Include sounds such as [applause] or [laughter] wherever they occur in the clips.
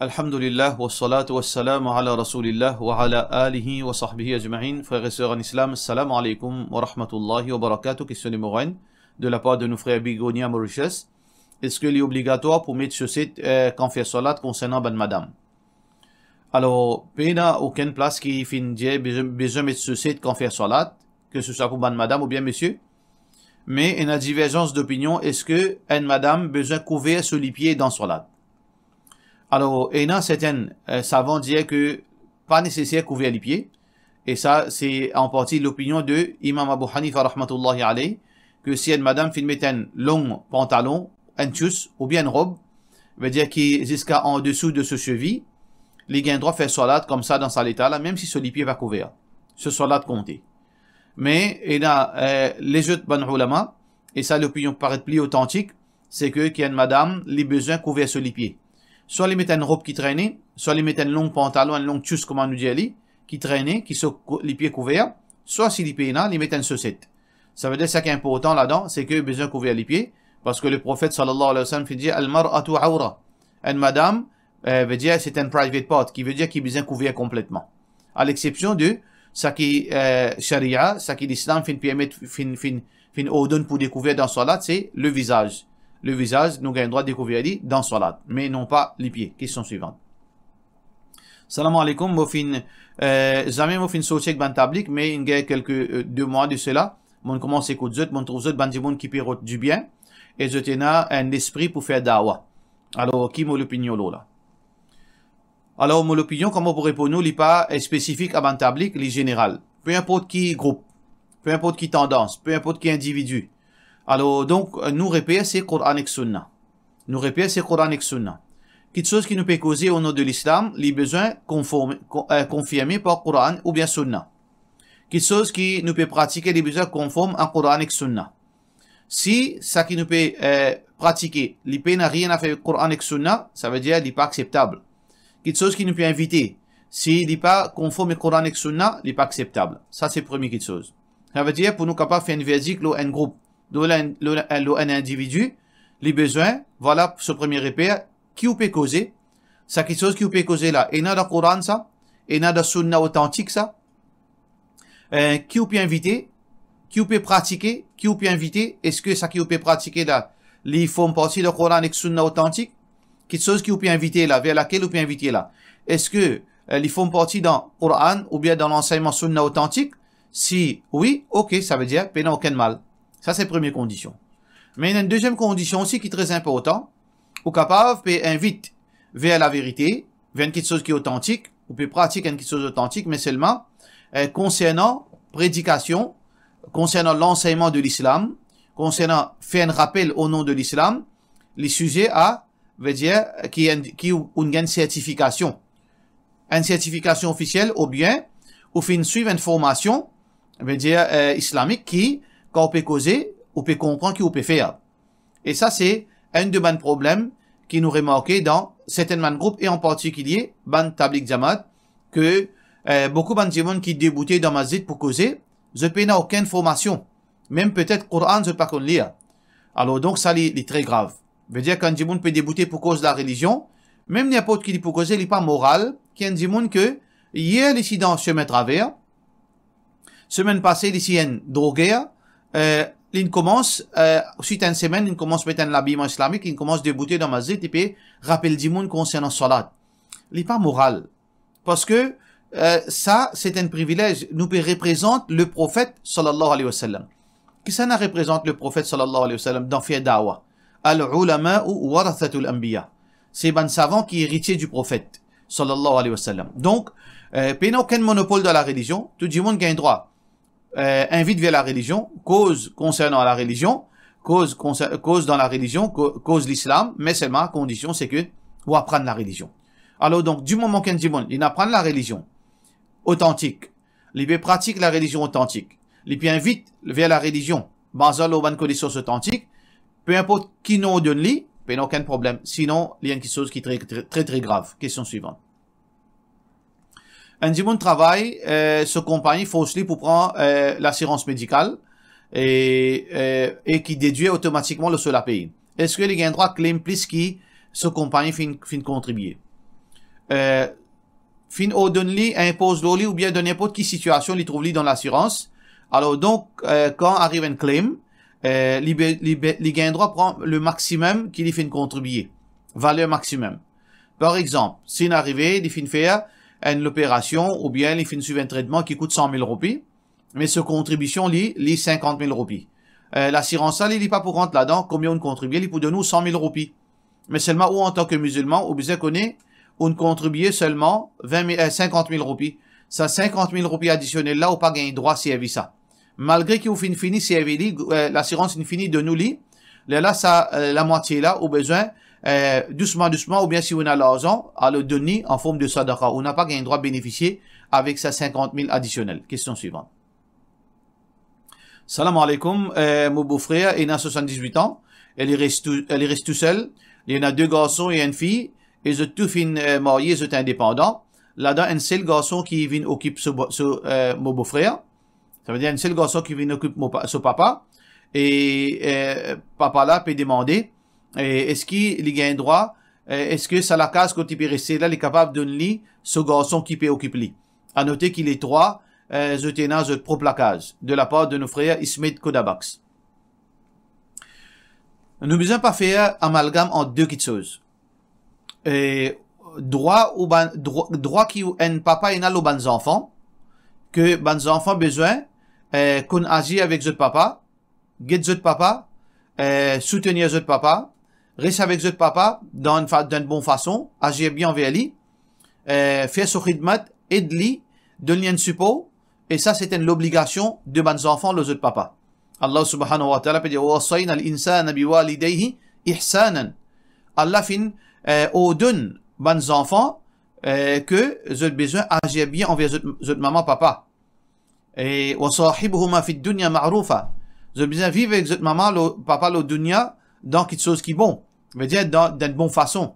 Alhamdulillah, wa salatu wa salam ala rasulillah wa ala alihi wa sahbihi ajma'in. Frères et sœurs en islam, salam alaikum wa rahmatullahi wa barakatuh. Question de Mourain, de la part de nos frères Bigonia Mauritius. Est-ce qu'il est obligatoire pour mettre ce site euh, quand faire salat concernant Ben Madame Alors, il n'y a aucune place qui finit besoin mettre ce site quand faire salat, que ce soit pour Ben Madame ou bien Monsieur. Mais il y a une divergence d'opinion. Est-ce que Ben Madame besoin couvrir sur les pieds dans salat alors, a certains euh, savants disent que pas nécessaire couvrir les pieds, et ça, c'est en partie l'opinion de Imam Abu Hanifa rahmatullahi que si une madame filmait un long pantalon, un ou bien une robe, veut dire qu'il jusqu'à en dessous de ce cheville, les gains droit faire salat comme ça dans sa état là, même si ce pied va couvert. Ce salat compté. Mais, et euh, là, les autres ban ulama, et ça l'opinion paraît plus authentique, c'est que qu'il y a une madame, les besoins couverts sur les pieds soit mettent une robe qui traînait, soit mettent un long pantalon, un long tchus, comme on nous dit ali, qui traînait, qui se les pieds couverts, soit si les pieds il met une chaussette. Ça veut dire ça qui est important là-dedans, c'est qu'il a besoin de couvrir les pieds, parce que le prophète sallallahu alayhi wa sallam fait dire al-mar'atu awra. madame veut dire c'est un private part, qui veut dire qu'il a besoin de couvrir complètement. À l'exception de ça qui euh, sharia, ça qui l'islam fin fin fin fin ordonne pour découvrir dans salat, c'est le visage le visage, nous avons le droit de couvrir dans Salat, mais non pas les pieds. Question suivante. Salam alaikum, Mofin. Jamais euh, Mofin Sochek ban tablik, mais il y a quelques euh, deux mois de cela, mon commence à écouter, mon trouve ban dimoun qui pirote du bien, et je tenais un esprit pour faire dawa. Alors, qui mon l'opinion là? Alors, mon opinion, comment pour répondre, n'est pas spécifique à ban tablik, les général. Peu importe qui groupe, peu importe qui tendance, peu importe qui individu, alors donc, euh, nous répéter c'est Coran et Sunna. Nous répéter c'est Coran et Sunna. Quelque chose qui nous peut causer au nom de l'islam les besoins euh, confirmés par Coran ou bien Sunna. Quelque chose qui nous peut pratiquer les besoins conformes à Coran et Sunna. Si ça qui nous peut pratiquer, les n'a rien à faire avec Coran et Sunna, ça veut dire qu'il n'est pas acceptable. Quelque chose qui nous peut inviter, si n'est pas conforme au Coran et Sunna, il n'est pas acceptable. Ça, c'est premier première chose. Ça veut dire, pour nous capables de faire une ou un groupe l'un individu, les besoins, voilà ce premier repère, qui vous peut causer, ça quelque chose qui vous peut causer là. Et dans le Coran, ça, et dans le Sunna authentique, ça, euh, qui vous peut inviter, qui vous peut pratiquer, qui vous peut inviter, est-ce que ça qui vous peut pratiquer là, les font partie du Coran et du Sunna authentique, quelque chose qui vous peut inviter là, vers laquelle vous peut inviter là. Est-ce que ils euh, font partie dans le Coran ou bien dans l'enseignement Sunna authentique? Si oui, ok, ça veut dire, pas aucun mal. Ça, c'est première condition. Mais il y a une deuxième condition aussi qui est très importante. Ou capable, peut invite vers la vérité, vers quelque chose qui est authentique, ou peut pratiquer quelque chose authentique, mais seulement euh, concernant prédication, concernant l'enseignement de l'islam, concernant faire un rappel au nom de l'islam, les sujets à, veut dire, qui, qui ont une certification. Une certification officielle, ou bien, ou fin suivre une formation, veut dire, euh, islamique qui, quand on peut causer, on peut comprendre qu'on peut faire. Et ça, c'est un de mes problèmes qui nous remarquait dans certaines man groupes et en particulier ban tablik jamat que euh, beaucoup de gens qui déboutaient dans ma zid pour causer, je peux aucune formation. Même peut-être Coran, je pas qu'on lire. Alors donc ça, c'est très grave. Veut dire qu'un gens peut débuter pour cause de la religion, même n'importe qui pour causer, il n'est pas moral, Qu'un y que hier, l'incident dans chemin travers, semaine passée, les un droguer, euh, il commence, euh, suite à une semaine, il commence à mettre un habillement islamique, il commence à débouter dans ma masjid et puis rappelle du monde concernant salat. Il n'est pas moral. Parce que euh, ça, c'est un privilège. Nous représente le prophète sallallahu alayhi wa sallam. Que ça nous représente le prophète sallallahu alayhi wa sallam dans faire Dawa Al-ulama ou warathatul anbiya. C'est ben savant qui est héritier du prophète sallallahu alayhi wa sallam. Donc, euh, il n'y a aucun monopole de la religion. Tout le monde gagne droit. Euh, invite vers la religion, cause concernant la religion, cause, cause dans la religion, cause l'islam, mais seulement à condition c'est que ou apprendre la religion. Alors donc, du moment qu'un dimon, il apprend la religion authentique, il pratique la religion authentique, il invite via la religion, basé sur une authentique, peu importe qui nous donne lui, il n'y a aucun problème. Sinon, il y a quelque chose qui est très, très, très grave. Question suivante. Un dimanche travail, euh, ce compagnie Fosli pour prendre euh, l'assurance médicale et, euh, et qui déduit automatiquement le seul à payer. Est-ce que les gains droits claim plus qui ce compagnie fin, fin contribuer? Euh, fin au impose l'oli ou bien de n'importe quelle situation les trouve dans l'assurance. Alors donc, euh, quand arrive un claim, euh, les gains droits prend le maximum qu'il fin contribuer. Valeur maximum. Par exemple, s'il une arrivée, il fin faire une opération ou bien il finissent un traitement qui coûte 100 000 roupies, mais ce contribution, lit lit 50 000 roupies. Euh, L'assurance, elle, il n'est pas pour rentrer là-dedans, combien on contribue, il peut donner 100 000 roupies. Mais seulement, ou en tant que musulman, ou bien qu'on est, on contribue seulement 20 50 000 roupies. Ça, 50 000 roupies additionnelles là, on pas gagné droit si elle ça. Malgré qu'il fini si euh, l'assurance, infinie de nous, lui, là, ça, euh, la moitié là, au besoin, euh, doucement, doucement, ou bien si on a l'argent, à le donner en forme de sadaqa. On n'a pas le droit de bénéficier avec sa 50 000 additionnels. Question suivante. Salam alaikum, euh, mon beau-frère, il a 78 ans, elle est, reste, elle reste tout seule, il y en a deux garçons et une fille, ils sont tous fin euh, mariés, ils sont indépendants. Là-dedans, un seul garçon qui vient occuper ce, mon beau-frère, ça veut dire un seul garçon qui vient occuper mon, ce papa, et papa là peut demander est-ce qu'il y a un droit Est-ce que la Là, il est capable de donner ce garçon qui peut occuper À noter qu'il est droit trois Zetena euh, propre placage de la part de nos frères Ismet Kodabax. Nous ne besoin pas faire amalgame en deux petites choses. droit ou droit, qui un papa et au ban enfants que ban enfants besoin euh, qu'on agit avec zut papa, guide zut papa, euh, soutenir zut papa, reste avec votre papa d'une une bonne façon, agir bien envers lui, euh, faire son khidmat, aide-lui, donne un support, et ça c'est une obligation de mes enfants, le autres papa. Allah subhanahu wa ta'ala peut dire وَوَصَّيْنَا الْإِنسَانَ بِوَالِدَيْهِ إِحْسَانًا Allah fin euh, donne aux enfants euh, que vous besoin d'agir bien envers votre maman, papa. Et وَصَاحِبْهُمَا فِي الدُّنْيَا مَعْرُوفًا Vous besoin de vivre avec votre maman, le, papa, le dunya, dans quelque chose qui bon, veut dire dans d'une bonne façon.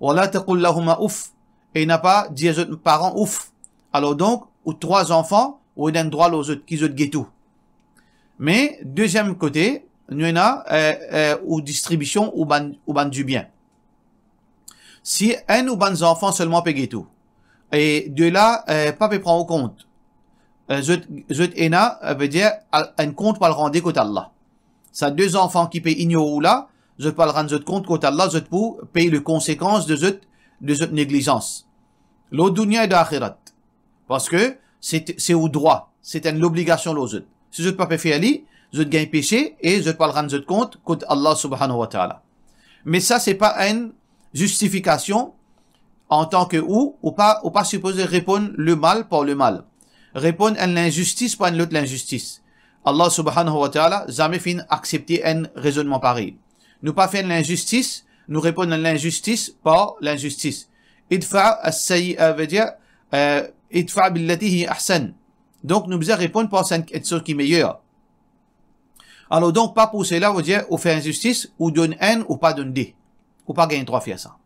Wala taqul lahuma ouf. Et il n'a pas dit autres parents ouf. Alors donc, ou trois enfants, ou il a droit aux autres, qu'ils autres ghetto. Mais, deuxième côté, nous euh, euh, ou distribution ou ban, ou ban du bien. Si un ou ban enfants seulement paye ghetto. Et de là, euh, pas prend au compte. Euh, zut, zut ena veut dire, un compte par le rendre côté Allah ça deux enfants qui paye ignorou là, je parlerai de compte quand Allah je peux paye les conséquences de cette de cette négligence. L'odunia et d'akhirat. Parce que c'est c'est au droit, c'est une obligation l'autre. Si je pas faire ali, je gagne péché et je parlerai de compte quand Allah subhanahu wa ta'ala. Mais ça c'est pas une justification en tant que ou ou pas ou pas supposé répondre le mal par le mal. Répondre à l'injustice par une autre l'injustice. Allah subhanahu wa ta'ala jamais fin accepter un raisonnement pareil. Nous pas faire l'injustice, nous répondre à l'injustice par l'injustice. Idfa euh, veut dire euh, ahsan. Donc nous devons répondre par ce qui est meilleur. Alors donc pas pour cela vous dire ou faire injustice ou donne un ou pas donne deux. Ou pas gagner trois fois ça.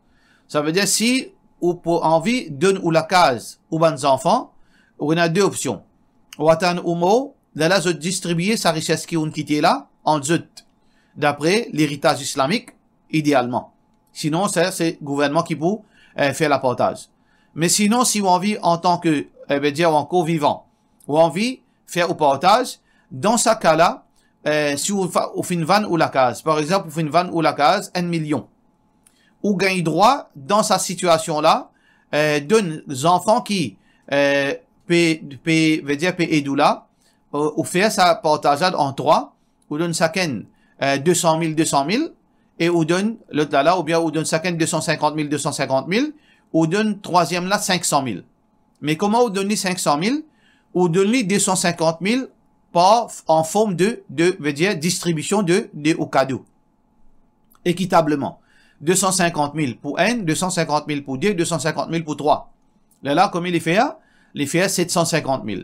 Ça veut dire si ou pour envie donne ou la case ou bons enfants, on a deux options. Watan ou mot d'aller distribuer sa richesse qui ont quitté là en zut, d'après l'héritage islamique, idéalement. Sinon, c'est le gouvernement qui peut euh, faire l'apportage. Mais sinon, si on vit en tant que, eh ben dire, en co-vivant, ou on vit faire au portage, dans ce cas-là, euh, si on fait une van ou la case, par exemple, on fait une ou la case, un million, ou gagne droit, dans sa situation-là, euh, donne enfants qui euh, peut, veut dire, paient là, ou fait, sa partageade en trois, ou donne chacun 200 000, 200 000, et ou donne l'autre là, ou bien ou donne chacun 250 000, 250 000, ou donne troisième là 500 000. Mais comment vous donnez 500 000 Ou donnez 250 000 par, en forme de, de veut dire, distribution de, de au cadeau. Équitablement. 250 000 pour N, 250 000 pour deux, 250 000 pour trois. Là, là, comme il est fait, hein? il est fait 750 000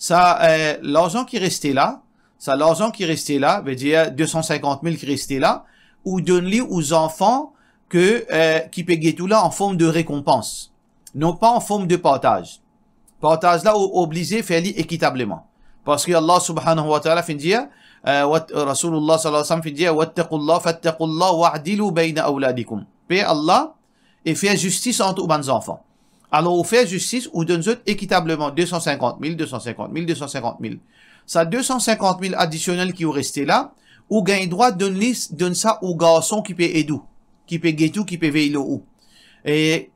ça, euh, l'argent qui restait là, ça, l'argent qui restait là, veut dire 250 000 qui restait là, ou donne lui aux enfants que, euh, qui payaient tout là en forme de récompense. Non pas en forme de partage. Partage là, obligé, faire équitablement. Parce que Allah subhanahu wa ta'ala fait dire, euh, Rasulullah sallallahu alayhi wa sallam fait dire, Wattaqullah, fattaqullah, wa'adilu Allah et faire justice entre vos enfants. Alors, vous fait justice, ou donne équitablement 250 000, 250 000, 250 000. Ça, 250 000 additionnels qui vous resté là, ou gagne droit, donne, liste, ça au garçon qui peut Edou, qui peut Getou, qui paient ou. Et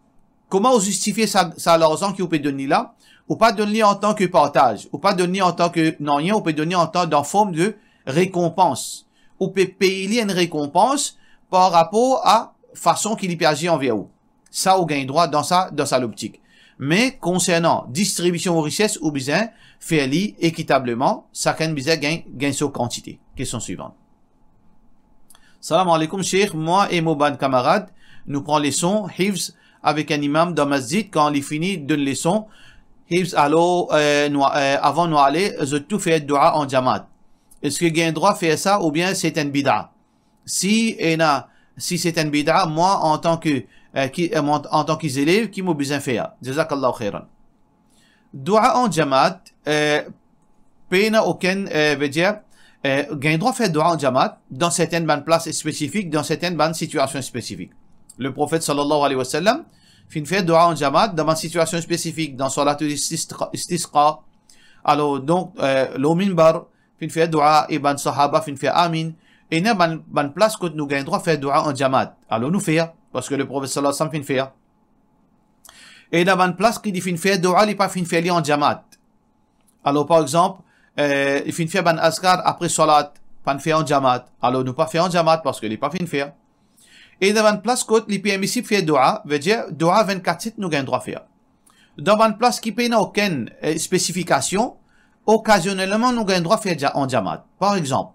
comment vous justifiez ça, ça l'argent qui peut donner là? Ou pas donner en tant que partage, ou pas donner en tant que non rien, ou peut donner en tant dans forme de récompense. Ou peut payer une récompense par rapport à façon qu'il y en envers vous ça au gain droit dans sa, dans sa l'optique Mais concernant distribution aux richesses ou bien faire équitablement, chacun bien gain, gain sur quantité. Question suivante. Salam alaikum, cher. Moi et mon camarade, nous prenons les sons, hivs, avec un imam dans masjid. Quand il finit, donne les sons. Hivs, alors, euh, euh, avant nous aller, je tout fait dua en jamat. Est-ce que gain droit fait ça ou bien c'est un bid'a? Si, et na, si c'est un bid'a, moi, en tant que euh, qui, euh, en, en tant qu'ils élèves qui mobilisent fiha. Allahu khairan. Dua en jamaat, euh, pena aucun, euh, veut dire, euh, gain droit fait dua en jamaat dans certaines bonnes places spécifiques, dans certaines bonnes situations spécifiques. Le prophète sallallahu alayhi wa sallam, fin fait dua en jamaat dans une situation spécifique, dans salatul istisqa, alors donc, euh, fin fait dua, ibn sahaba, fin fait amin, et nous avons place que nous gagnons droit faire dua en jamaat. Alors nous faisons, parce que le professeur sallallahu fait. wa fait Et nous avons place qui dit fin faire dua, il pas fin faire en jamaat. Alors par exemple, euh, il fin faire ban askar après salat, pas faire en jamaat. Alors nous pas faire en jamaat parce qu'il n'est pas fin faire. Et dans une place que les PMC fait dua, veut dire dua 24-7 nous gagnons droit faire. Dans une place qui n'a aucune euh, spécification, occasionnellement nous gagnons droit faire en jamaat. Par exemple,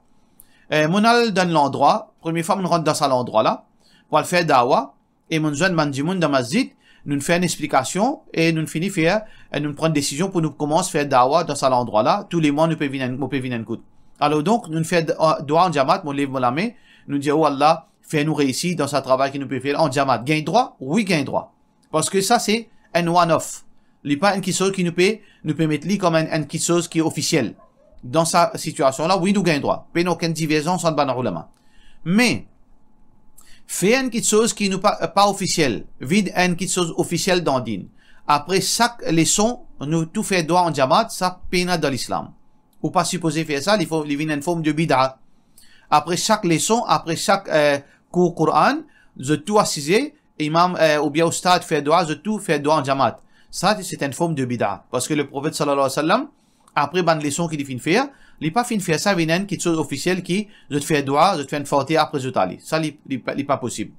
euh, mon al donne l'endroit. Première fois, on rentre dans cet endroit-là. Pour le faire dawa. Et mon jeune man mon dans zit Nous fait une explication. Et nous finit faire, et euh, nous prenons une décision pour nous commencer à faire dawa dans cet endroit-là. Tous les mois, nous pouvons venir, nous Alors donc, nous faisons droit euh, en diamant, mon livre, mon Nous disons, oh Allah, fais-nous réussir dans ce travail qui nous peut faire en diamant. Gain droit? Oui, gain droit. Parce que ça, c'est un one-off. Il pas qui chose qui nous peut, nous peut mettre comme un, une chose qui est officiel dans sa situation-là, oui, nous gagnons droit. Peine aucune division sans ban Mais, fait une quelque chose qui n'est pas, euh, pas officiel, vide une quelque chose officiel dans din. Après chaque leçon, nous tout fait droit en jamat, ça peine dans l'islam. Ou pas supposé faire ça, il faut, il une forme de bid'a. Après chaque leçon, après chaque euh, cours Coran, je tout assisé, imam euh, ou bien au stade fait droit, je tout fait droit en jamat. Ça, c'est une forme de bid'a. Parce que le prophète sallallahu alayhi wa sallam, après de leçon qui fin faire a pas fin faire ça vinen qui chose officielle, qui je te fais droit je te fais une forte après je t'aller ça li, li, pas possible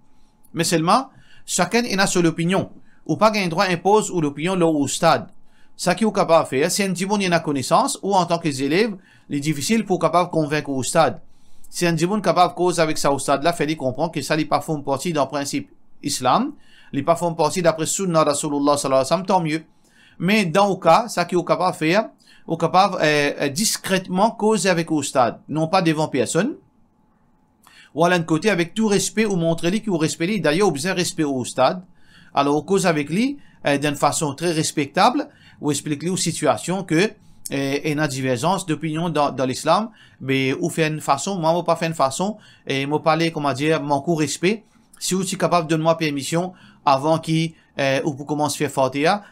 mais seulement chacun a son opinion ou pas gain droit impose ou l'opinion là au stade ça qui est capable de faire, c'est un dibon qui a connaissance, ou en tant qu'élève, il est difficile pour capable convaincre au stade. C'est un est capable de cause avec ça au stade-là, faut comprendre que ça n'est pas fait partie d'un principe islam, n'est pas fait partie d'après Sunna rasulullah, sallallahu alayhi tant mieux. Mais dans le cas, ça qui est capable de faire, ou capable euh, euh, discrètement causer avec au stade, non pas devant personne. Ou à l'un côté, avec tout respect, ou montrer lui qu'il vous lui. D'ailleurs, besoin respect au stade. Alors, on cause avec lui euh, d'une façon très respectable, ou explique lui aux situations que y euh, a une divergence d'opinion dans, dans l'islam, mais ou fait une façon, moi, je pas fait une façon, et je parler, comment dire, mon court respect, si vous êtes capable, me moi permission avant qui euh, ou pour commencer à faire Fatiha,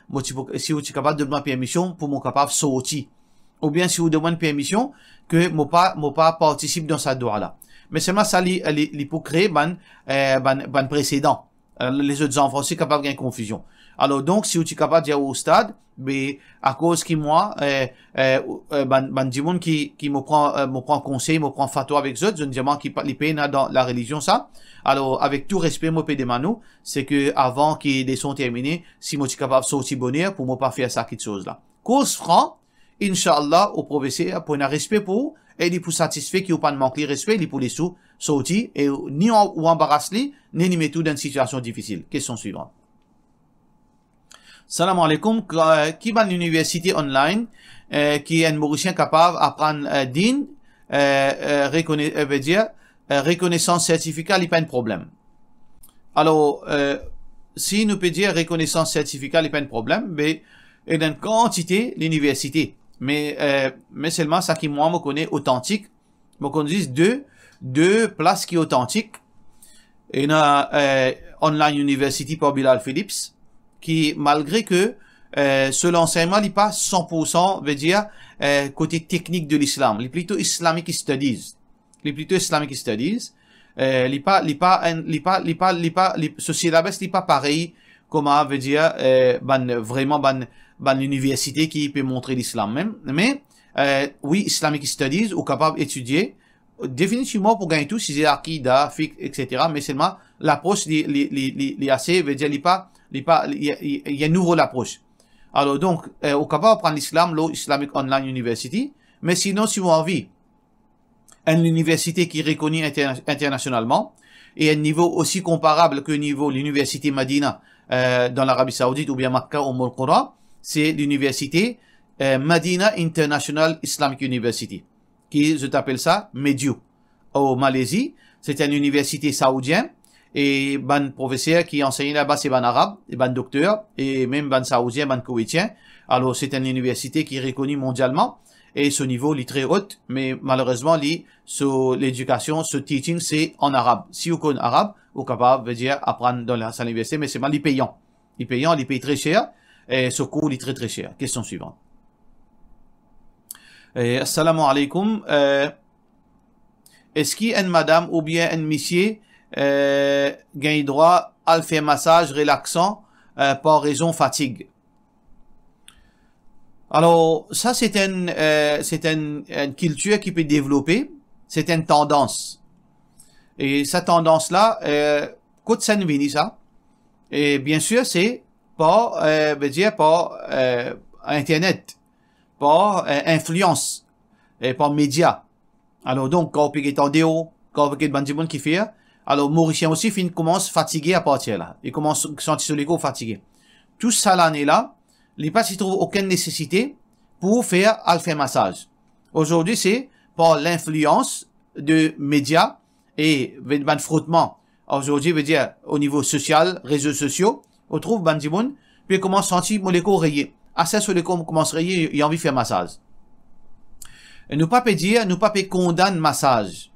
si vous êtes capable de demander permission pour mon capable sortir. Ou bien si vous demandez permission, que mon pas, mon pas participe dans cette doua là. Mais seulement ça, l'hypocrite, ben, euh, ben, ben précédent. Euh, les autres enfants, aussi capable de une confusion. Alors donc, si tu es capable d'aller au stade, mais à cause que moi, euh, ben, ben, du monde qui, me prend, euh, me prend conseil, me prend fatwa avec eux, je ne dis pas qui les pays dans la religion ça. Alors, avec tout respect, moi, pédémano, c'est que avant qu'ils sont terminés, si vous êtes capable de sortir bonheur, pour moi, pas faire ça, quelque chose là. Cause franc, inshallah, au professeur, pour un respect pour et il pour satisfaire qu'il n'y a pas de manque de respect, il pour les sous, sortir, et ni ou embarrasser, ni ni mettre tout dans une situation difficile. Question suivante. Salam alaikum, euh, qui va à l'université online, euh, qui est un Mauricien capable d'apprendre euh, din, euh, euh, euh, veut dire, euh, reconnaissance certificat, il n'y a pas de problème. Alors, si nous peut dire reconnaissance certificat, il n'y a pas de problème, mais il y a une quantité l'université. Mais, mais seulement ça qui, moi, me connaît authentique, me conduis deux, deux places qui sont authentiques. Il y a Online University pour Bilal Phillips, qui, malgré que euh, ce l'enseignement n'est pas 100%, veut dire, euh, côté technique de l'islam. Les plutôt islamique studies. Les plutôt islamique studies. Euh, euh, les pas, les pas, les pas, les pas, les pas, les, ce syllabus n'est pas pareil, comme euh, veut dire, euh, vraiment, ben, ben, l'université qui peut montrer l'islam même. Mais, euh, oui, islamique studies, ou capable d'étudier, définitivement pour gagner tout, si c'est akida, etc., mais seulement, l'approche, les, les, les, les, assez, veut dire, les pas, il y, a une nouvelle approche. Alors donc, euh, au cas prendre l'islam, l'Islamic Online University, mais sinon, si vous avez une université qui est reconnue internationalement et un niveau aussi comparable que niveau l'université Madina euh, dans l'Arabie Saoudite ou bien Makkah ou c'est l'université euh, Madina International Islamic University, qui je t'appelle ça MEDIU, au Malaisie. C'est une université saoudienne et ban professeur qui enseigne là-bas, c'est ban arabe, et ban docteur, et même ban saoudien, ban koweïtien. Alors, c'est une université qui est reconnue mondialement, et ce niveau, est très haut, mais malheureusement, l'éducation, ce teaching, c'est en arabe. Si vous connaissez arabe, vous pouvez capable dire apprendre dans l'université, mais c'est mal, payant. Il payant, il paye très cher, et ce cours, est très très cher. Question suivante. et assalamu alaikum. Euh, est-ce qu'il y a une madame ou bien un monsieur euh, gain droit, alpha massage relaxant, euh, par raison fatigue. Alors, ça, c'est une, euh, c'est une, une, culture qui peut développer. C'est une tendance. Et cette tendance-là, euh, coûte ça ça. Et bien sûr, c'est pas euh, veut dire, pas euh, Internet, par euh, influence, et par médias. Alors donc, quand on peut étendre, quand on peut qui fait, alors, Mauricien aussi, fin, commence fatigué à partir là. Il commence à sentir égo fatigué. Tout ça l'année-là, les pas s'y trouve aucune nécessité pour faire faire massage. Aujourd'hui, c'est par l'influence de médias et ben, ben frottement. Aujourd'hui, veut dire au niveau social, réseaux sociaux, on trouve ben il puis à sentir mon rayé. À ah, ça, sur l'écho, commence rayé, il a envie de faire massage. Et nous pas dire, nous pas condamner massage.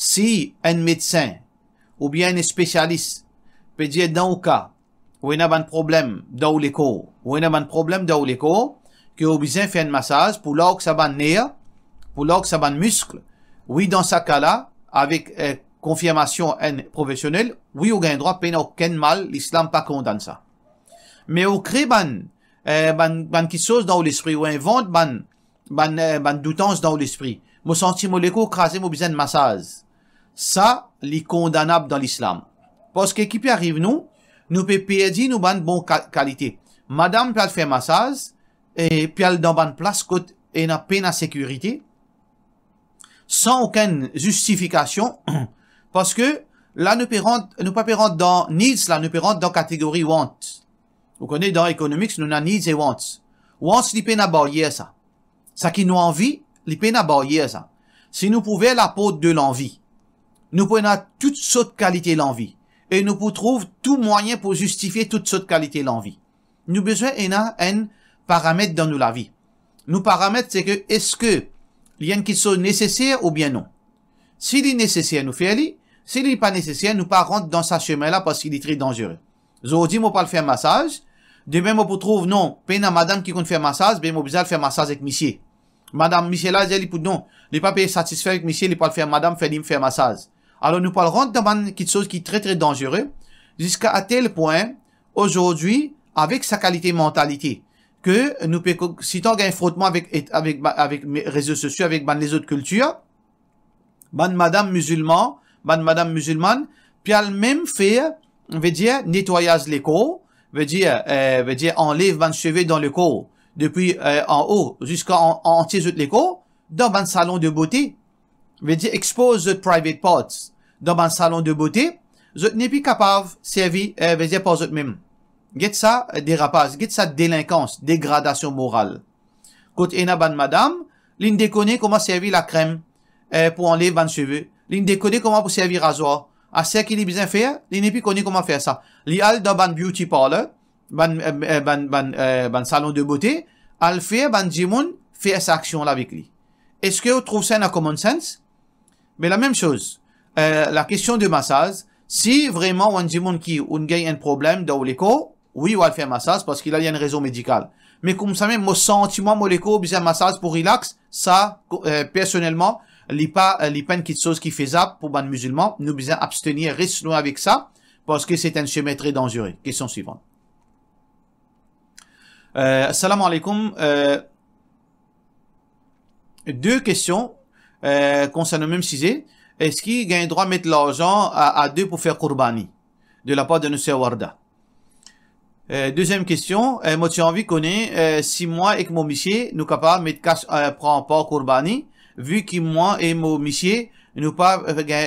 Si un médecin ou bien un spécialiste peut dire dans un cas où il y a un problème dans l'écho, où il y a un problème dans l'écho, que vous besoin de faire un massage pour l'or que ça va nerf, pour l'or que ça va muscle. Oui, dans ce cas-là, avec euh, confirmation professionnelle, oui, vous avez le droit, faire aucun mal, l'islam pas condamne ça. Mais au crée ban, euh, ban, ban qui chose dans l'esprit, ou invente ban, ban, euh, doutance dans l'esprit. Mon sentiment, l'écho, crasé, mon besoin de massage ça, les condamnable dans l'islam. Parce que qui peut arriver nous, nous peut perdre nos bonnes bonne qualité. Madame peut faire massage, et puis elle dans bonne place, et n'a peine à sécurité, sans aucune justification, [clears throat] parce que là, nous peut rentrer, nous pas rentrer dans needs, là, nous peut rentrer dans catégorie wants. Vous connaissez, dans economics, nous avons needs et wants. Wants, les peine à barrière, ça. Ça qui nous envie, les peine à barrière, ça. Si nous pouvions la peau de l'envie, nous prenons toute sorte qualité l'envie. Et nous trouver tout moyen pour justifier toute qualités qualité l'envie. Nous besoin d'un un paramètre dans nous la vie. Nous paramètre, c'est que est-ce que il y qui sont nécessaires ou bien non. S'il est nécessaire, nous faisons. S'il n'est pas nécessaire, nous pas rentrons dans ce chemin-là parce qu'il est très dangereux. Aujourd'hui, moi pas le faire massage. Demain, moi pour trouver, non, peine madame qui compte faire massage, ben, moi besoin faire massage avec monsieur. Madame, monsieur là, j'ai dit, non, il pas payé satisfait avec monsieur, il pas le faire madame, fait lui faire massage. Alors nous parlerons de quelque chose qui est très très dangereux, jusqu'à tel point, aujourd'hui, avec sa qualité mentalité, que nous pouvons, si un frottement avec, avec, avec mes réseaux sociaux, avec les autres cultures, ben madame musulman, ben madame musulmane, puis elle même fait, on veut dire, nettoyage les corps, veut dire, euh, veut dire, enlève ben cheveux dans le corps, depuis euh, en haut jusqu'en entier de corps, dans ben salon de beauté, veut dire expose the private parts. Dans un salon de beauté, vous n'est plus capable de servir, euh, veut dire par même Get ça, euh, dérapage, get ça, délinquance, dégradation morale. Quand il y a une madame, l'une déconne comment servir la crème euh, pour enlever les cheveux. L'une déconne comment pour servir rasoir. À ce qu'il a besoin de faire, l'une n'est plus comment faire ça. Elle a dans un beauty parlor, ban, euh, ban, ban, ban salon de beauté, elle fait, ban jimoun, fait cette action-là avec lui. Est-ce que vous trouvez ça un common sense? Mais la même chose, euh, la question du massage, si vraiment Wanjimun qui a un problème corps, oui, on va faire massage parce qu'il a une raison médicale. Mais comme ça même, mon sentiment, mon écho, un massage pour relax, ça, euh, personnellement, li pas, li pas quelque chose qui ça pour un musulmans. Nous besoin abstenir, rester avec ça, parce que c'est un chemin très dangereux. Question suivante. Euh, salam alaikum. Euh, deux questions concernant le même sujet, est-ce qu'il gagne droit à mettre l'argent à, deux pour faire courbani de la part de nos Warda euh, Deuxième question, euh, moi j'ai envie qu'on ait, euh, si euh, moi et mon monsieur nous capable mettre cash prend pas courbani, vu que moi et mon monsieur nous pas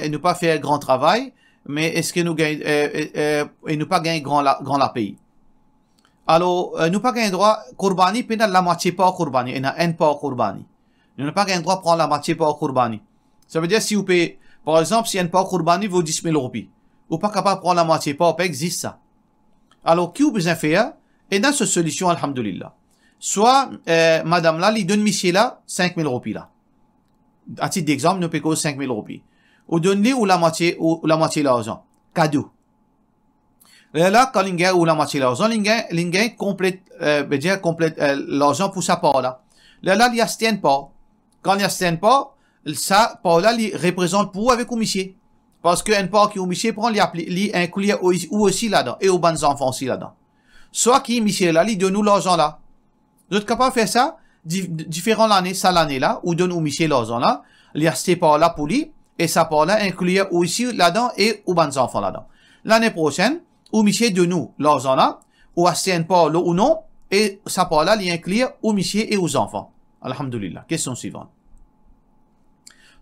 nous pas faire grand travail, mais est-ce que nous gagne et nous pas gagner grand la, grand la pays Alors nous pas gagner droit courbani puis la moitié pas Kourbani, et a un pas courbani. Il n'y pas droit de prendre la moitié pour kurbani. Ça veut dire si vous payez, par exemple, si un pas kurbani vaut 10 000 roupies, Vous pas capable de prendre la moitié pas, pas existe ça. Alors, qui vous besoin faire? Et dans cette solution, alhamdulillah. Soit, euh, madame là, lui donne monsieur là, 5 000 roupies là. À titre d'exemple, nous payons 5 000 roupies. Ou donne ou la moitié, ou, la moitié l'argent. Cadeau. Et là, quand l'ingain ou la moitié l'argent, l'ingain, complète, euh, veut dire, complète, euh, l'argent pour sa part là. Là, là, il y a pas quand il y a cet import, ça, là il représente pour avec monsieur. Parce que import qui monsieur prend, il inclut ou aussi là-dedans, et aux bonnes enfants aussi là-dedans. Soit qui monsieur là, il donne nous l'argent là. Vous êtes capable de faire ça, différents l'année, ça l'année là, ou donne au monsieur l'argent là, il y a n'est pas là pour lui, et ça part là inclut aussi là-dedans et aux bonnes enfants là-dedans. L'année prochaine, au monsieur de nous l'argent là, ou à cet là ou non, et ça part là, il inclut au monsieur et aux enfants. Alhamdulillah. Question suivante.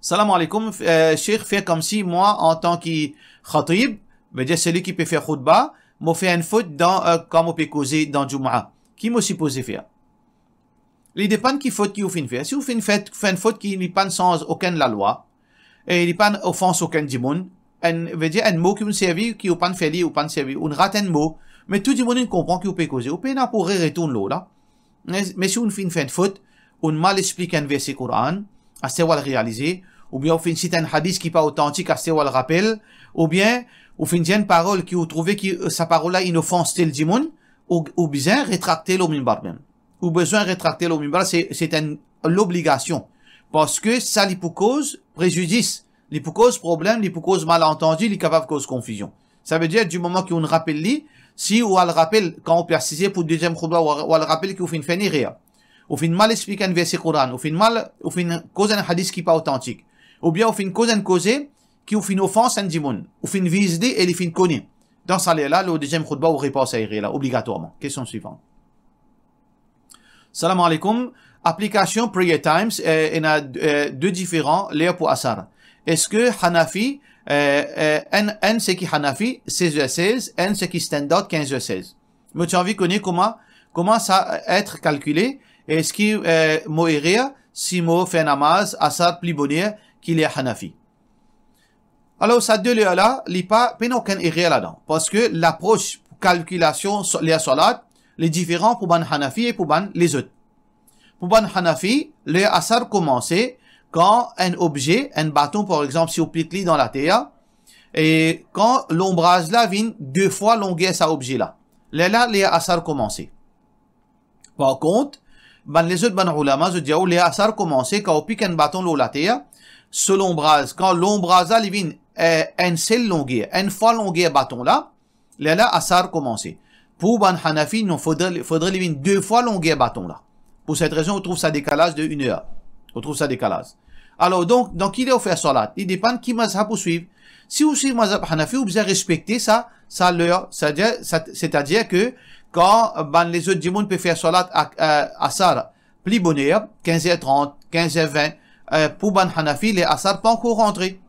Salam alaikum, euh, Cheikh, fait comme si moi, en tant que khatib, dire celui qui peut faire khutbah, m'a fait une faute dans, euh, comme on peut causer dans Jumu'ah. Qui m'a supposé faire? Il dépend qui faute qui vous fait faire. Si vous faites une faute, fait une faute qui n'est pas sans aucun la loi, et n'est pas offense aucun du monde, veut dire un mot qui vous servi, qui vous pas fait ou pas servi, on rate un mot, mais tout le monde comprend qui vous peut causer. Vous pouvez pour retourner l'eau là. Mais si vous faites une faute, on mal explique un verset Coran, assez ou le réaliser, ou bien on fait un hadith qui pas authentique, assez ou le rappel, ou bien on fait une parole qui vous trouvez que euh, sa parole là inoffense tel dimon, ou, bien besoin rétracter le minbar même. Ou besoin rétracter le minbar, c'est l'obligation. Parce que ça lui cause préjudice, lui problème, lui cause malentendu, lui cause confusion. Ça veut dire du moment qu'on rappelle lui, si ou le rappelle quand on persiste pour deuxième fois, ou le rappelle qu'on fait une ou fin mal expliquer un verset Coran, ou fin mal, ou fin cause un hadith qui pas authentique, ou bien ou fin cause un causé qui ou fin offense un dimoun, ou fin visé et les fin connu. Dans ça là, le deuxième khutba ou réponse à là, obligatoirement. Question suivante. Salam alaikum. Application Prayer Times, euh, il y en a euh, deux différents, l'air pour Asar. Est-ce que Hanafi, euh, euh, N, N c'est qui Hanafi, 16h16, N c'est qui Standard, 15h16. Mais tu as envie de connaître comment, comment ça être calculé euh, et ce qui est Moïria, Simo fait namaz, Asad plus bonheur qu'il est Hanafi. Alors, ça deux là, il n'y a pas aucun là-dedans. Parce que l'approche, calculation, les salat, les différents pour Ban Hanafi et pour Ban les autres. Pour Ban Hanafi, le asar commence quand un objet, un bâton par exemple, si on pique dans la terre, et quand l'ombrage là vient deux fois longueur cet objet là. Là, là, les asar Par contre, ben, les Udban Ulama, ze diau, oh, le asar commencé, ka un bâton, baton la selon braz, quand a livin, en eh, sel longue, en fois longue bâton là, là la asar commencé. Pour Ban Hanafi, non, faudrait, faudrait deux fois longue bâton là. Pour cette raison, on trouve ça décalage de une heure. On trouve ça décalage. Alors donc, donc il est offert salat. Il dépend qui mazhab pour suivre Si vous suivez mazhab Hanafi, vous devez respecter ça, ça c'est-à-dire que quand ben, les autres monde peuvent faire salat à, euh, asar plus bonheur, 15h30, 15h20. Euh, pour ben Hanafi, les sont pas encore rentrés.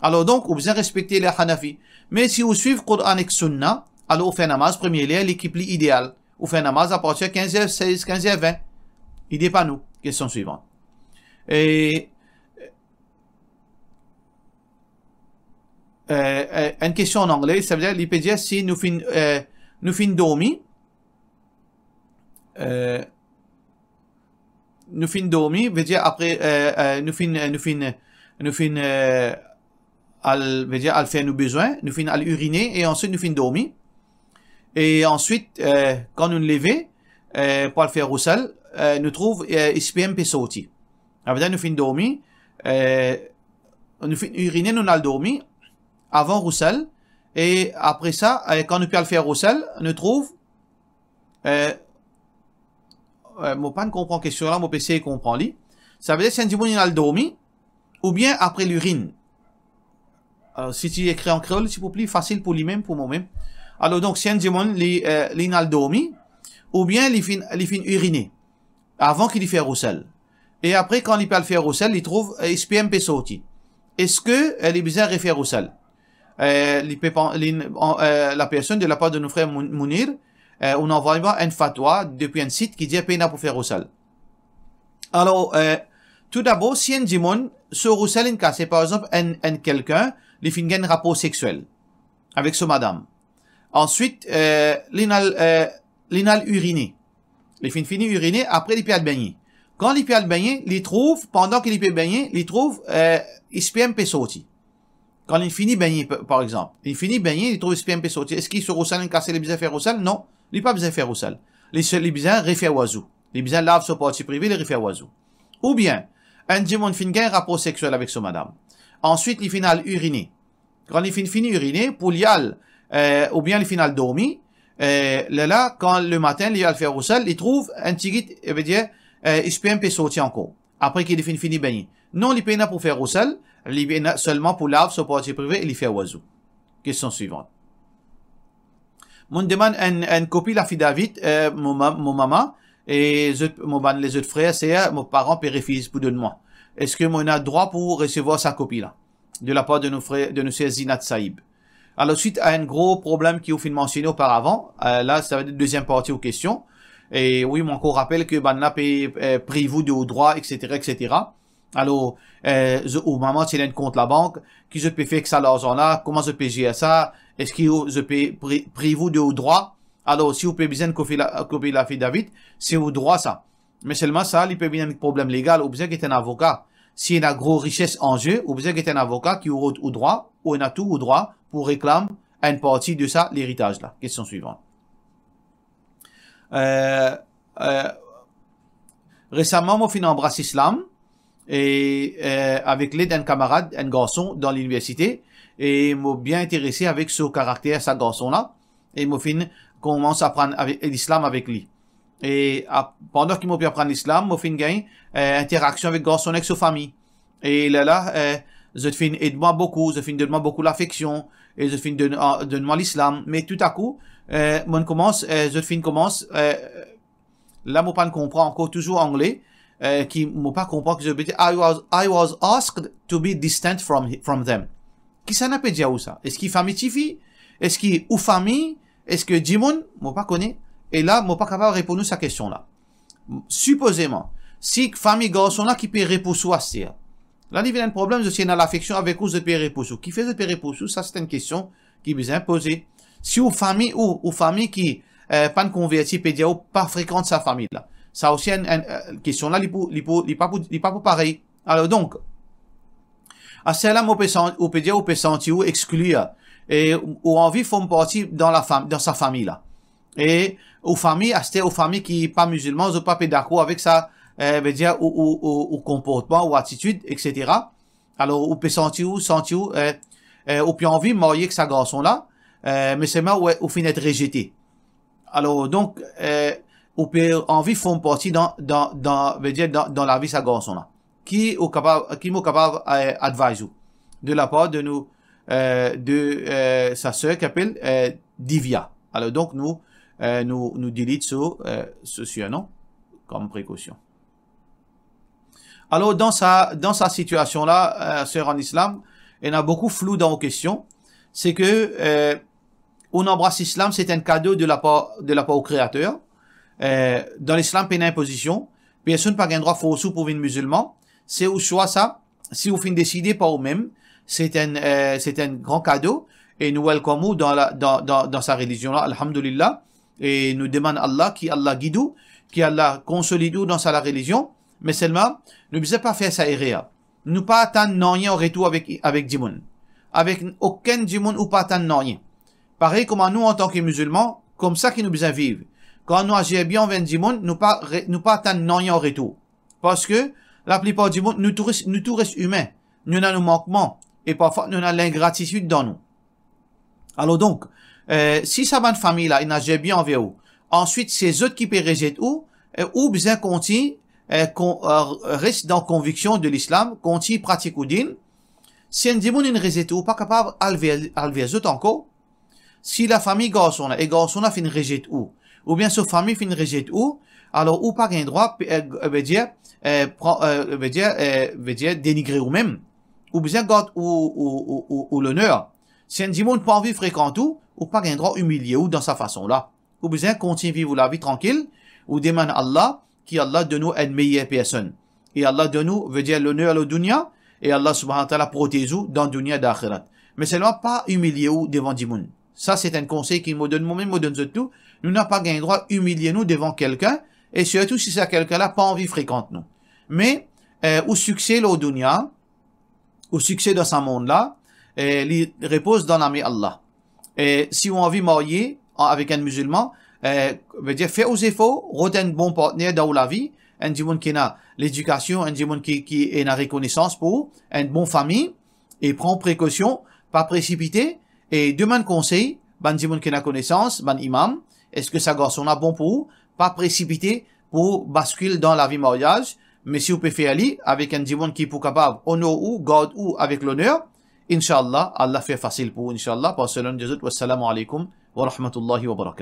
Alors donc, vous devez respecter les Hanafi. Mais si vous suivez Coran et Sunna, alors vous faites namaz, premier lien, l'équipe idéale. Vous faites namaz à partir de 15h16, 15h20. Il n'est pas nous. Question suivante. Et, euh, euh une question en anglais, ça veut dire l'IPDS si nous fin, euh, nous fin euh, nous fin dormi, veut dire après, nous fin, nous fin, nous fin, al, al faire nos besoins, nous fin al uriner et ensuite nous fin dormi. Et ensuite, euh, quand nous nous euh, pour le faire Roussel, euh, nous trouve euh, SPM sorti. nous fin dormi, nous fin uriner, nous allons dormi avant Roussel. Et après ça, quand nous pouvons le faire Roussel, nous trouve, euh, mon pan comprend que sur là mon PC comprend lui. Ça veut dire c'est un dimanche il dormi ou bien après l'urine. Alors si tu écris en créole c'est plus facile pour lui-même pour moi-même. Alors donc c'est un dimanche il euh, dormi ou bien il fin il avant qu'il y fasse roussel. Et après quand il peut le faire roussel il trouve euh, SPMP sorti. Est-ce que elle euh, est bizarre refaire roussel? Euh, la personne de la part de nos frères Mounir. Euh, on envoie une fatwa depuis un site qui dit peina pour faire roussel. Alors, euh, tout d'abord, si un dimon se roussel c'est par exemple un, un quelqu'un, il finit un rapport sexuel avec ce madame. Ensuite, euh, l'inal, euh, l'inal uriné. Il fin fini uriner après les pieds baigner. Quand les pieds baigner, il trouve, pendant qu'il peut baigner, il trouve, euh, SPMP sorti. Quand il finit baigner, par exemple. Il finit baigner, il trouve SPMP sorti. Est-ce qu'il se roussel, il casse les affaires roussel? Non. Li pa bezwen fè rousal. Li, li bezwen refè wazou. Li son lav privé poti privi, li refè wazou. Ou bien, un dimon fin gen rapport sexuel avec sa madame. Ensuite, il final urine. Quand il finit fini pour pou li euh, ou bien il final dormi, euh, quand la, le matin li al fè il li trouv un tigit, ebe diye, euh, après pe soti anko. Apre ki li fin fini beni. Non li pena pou fè Il li pena seulement pou lav so poti privi, li fè wazou. Question suivante. Mon demande une un copie l'affidavit euh, mon, mon maman et mon les autres frères c'est euh, mon parent père et fils pour deux moi est-ce que mon a droit pour recevoir sa copie là de la part de nos frères de nos sœurs Zinat Saïb alors suite à un gros problème qui au fin mentionné auparavant euh, là ça va être deuxième partie aux questions et oui mon encore rappelle que banna est euh, vous de droit etc etc alors, euh, au moment, c'est un compte la banque, qui je peux faire que ça l'argent là, comment je peux gérer ça, est-ce que est vous de droit Alors, si vous avez besoin de copier la fille David, c'est vos droits ça. Mais seulement ça, il peut bien un problème légal. Vous besoin un avocat. Si y a une grosse richesse en jeu, vous besoin un avocat qui aura au droit, ou a tout au droit, pour réclamer une partie de ça, l'héritage là. Question suivante. Euh, euh récemment, moi, j'ai embrassé l'islam et euh, avec l'aide d'un camarade, un garçon dans l'université et m'a bien intéressé avec ce caractère, ce garçon-là, et m'a commence à prendre l'islam avec lui. Et pendant qu'il m'a pu apprendre l'islam, m'a fini euh, interaction avec garçon avec sa famille. Et là, là, euh, je aide-moi beaucoup, je fin donne-moi beaucoup l'affection, et je fin euh, donne-moi l'islam. Mais tout à coup, euh, mon commence, euh, je commence, euh, là, pas comprend encore toujours anglais, euh, qui m'ont pas que je I was, I was asked to be distant from, from them qui s'en n'a pas ou ça Est-ce qu'il famille tifi Est-ce qu'il ou famille Est-ce que Jimon Moi pas connais. Et là, moi pas capable de répondre à sa question là. Supposément, si famille garçon là qui peut la à ça, là il y a un problème de si à l'affection avec cause de peut Qui fait de peut Ça c'est une question qui me bien Si ou famille ou ou famille qui euh, pas de converti pédia ou pas fréquente sa famille là. Ça aussi une, euh, question là, il n'est pas pour pareil. Alors donc, ah, peut upejeu ou exclure euh, et ou envie font partie dans, la femme dans sa famille là. Et aux familles, ah, c'était aux familles qui pas musulmans ou pas d'accord avec ça, euh, veut dire, ou, ou, ou, comportement, ou attitude, etc. Alors, ou peut sentir, ou sentir, euh, euh, ou envie marier que sa garçon là, euh, mais c'est mal, ou fin être rejeté. Alors, donc, euh, ou peut envie font partie dans, dans, dans, veut dire, dans, dans la vie sa garçon là qui, est capable, qui capable d'adviser euh, de la part de nous, euh, de euh, sa sœur qui s'appelle euh, Divya. Alors donc nous, nous, nous delete ce, ce surnom comme précaution. Alors dans sa, dans sa situation-là, sœur en islam, il y a beaucoup flou dans vos questions. C'est que on embrasse l'islam, c'est un cadeau de la part, de la part au créateur. dans l'islam, il une imposition. Personne ne pas un droit faux sous pour une musulman c'est au choix ça. Si vous fin décidez par vous-même, c'est un, euh, c'est un grand cadeau. Et nous welcome dans, la, dans, dans, dans sa religion-là, alhamdulillah. Et nous demande Allah, qui Allah guide, qui Allah consolide dans sa religion. Mais seulement, ne pouvons pas faire ça erreur. Nous pas attendre rien au retour avec, avec Dimoun. Avec aucun Dimoun ou pas attendre rien. Pareil comme nous en tant que musulmans, comme ça qui nous bien vivre. Quand nous agissons bien vend 20 nous pas, nous pas attendre rien au retour. Parce que, la plupart du monde, nous tous, nous restons humains. Nous avons nos manquements. Et parfois, nous avons l'ingratitude dans nous. Alors donc, euh, si sa bonne famille là, il n'a bien envers vous. Ensuite, ces autres qui peuvent rejeter ou, euh, ou bien continue, euh, qu'on euh, reste dans conviction de l'islam, continue pratique ou din. Si un démon ne rejette ou pas capable d'alver autres encore, si la famille garçon et garçon fin rejette ou, ou bien sa famille fin rejette ou, alors ou pas gain droit, euh, ben dire, euh, euh, euh, veut dire, veut dire dénigrer ou même, ou bien garde ou, l'honneur. Si un monde pas envie fréquent ou, ou pas un droit humilié ou dans sa façon là. Ou bien continue vivre la vie tranquille, ou demande à Allah, qui Allah de nous une meilleure personne. Et Allah de nous veut dire l'honneur à la et Allah subhanahu wa ta'ala protège nous dans dunya d'akhirat. Mais seulement pas humilier ou devant Dimoun. Ça, c'est un conseil qu'il me donne moi-même, me donne tout. Nous n'avons pas le droit d'humilier nous devant quelqu'un, et surtout si c'est quelqu'un-là, pas envie, fréquente-nous. Mais euh, au succès au au succès dans ce monde-là, euh, il repose dans l'ami Allah. Et si on a envie de marier avec un musulman, euh, veut dire fais aux efforts, retenez un bon partenaire dans la vie, un dimon qui a l'éducation, un dimon qui, qui a la reconnaissance pour, une bon famille, et prend précaution, pas précipiter, et demande conseil, ban dimon qui a connaissance, ban imam, est-ce que ça garçon a bon pour pas précipité pour basculer dans la vie mariage, mais si vous pouvez faire avec un dimanche qui est capable honneur ou garde ou avec l'honneur, Inch'Allah, Allah fait facile pour vous, Inch'Allah, par le nom de Jésus, wassalamu alaikum wa rahmatullahi wa barakatuh.